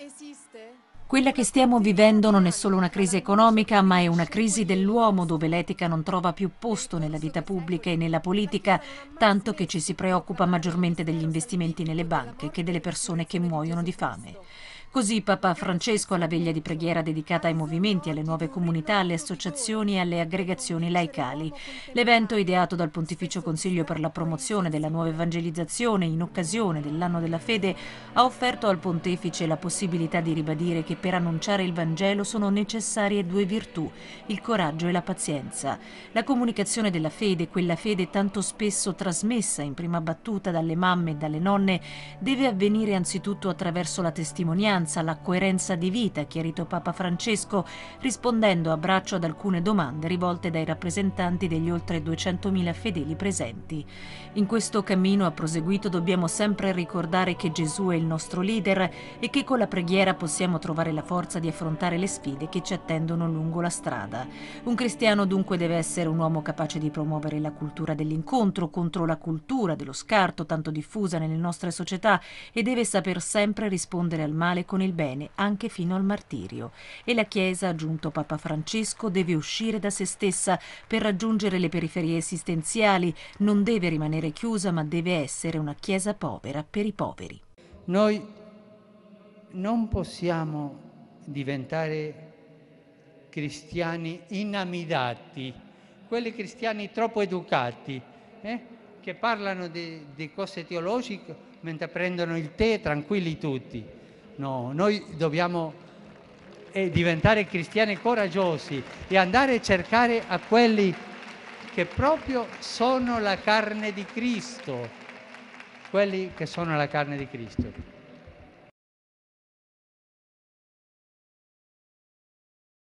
esiste? Quella che stiamo vivendo non è solo una crisi economica, ma è una crisi dell'uomo dove l'etica non trova più posto nella vita pubblica e nella politica, tanto che ci si preoccupa maggiormente degli investimenti nelle banche che delle persone che muoiono di fame. Così Papa Francesco alla veglia di preghiera dedicata ai movimenti, alle nuove comunità, alle associazioni e alle aggregazioni laicali. L'evento ideato dal Pontificio Consiglio per la promozione della nuova evangelizzazione in occasione dell'anno della fede ha offerto al pontefice la possibilità di ribadire che per annunciare il Vangelo sono necessarie due virtù, il coraggio e la pazienza. La comunicazione della fede, quella fede tanto spesso trasmessa in prima battuta dalle mamme e dalle nonne, deve avvenire anzitutto attraverso la testimonianza tolleranza alla coerenza di vita, ha chiarito Papa Francesco, rispondendo a braccio ad alcune domande rivolte dai rappresentanti degli oltre 200.000 fedeli presenti. In questo cammino, ha proseguito, dobbiamo sempre ricordare che Gesù è il nostro leader e che con la preghiera possiamo trovare la forza di affrontare le sfide che ci attendono lungo la strada. Un cristiano dunque deve essere un uomo capace di promuovere la cultura dell'incontro contro la cultura dello scarto tanto diffusa nelle nostre società e deve saper sempre rispondere al male con il bene anche fino al martirio e la Chiesa, aggiunto Papa Francesco, deve uscire da se stessa per raggiungere le periferie esistenziali, non deve rimanere chiusa ma deve essere una Chiesa povera per i poveri. Noi non possiamo diventare cristiani inamidati, quelli cristiani troppo educati, eh? che parlano di, di cose teologiche mentre prendono il tè tranquilli tutti. No, noi dobbiamo eh, diventare cristiani coraggiosi e andare a cercare a quelli che proprio sono la carne di Cristo, quelli che sono la carne di Cristo.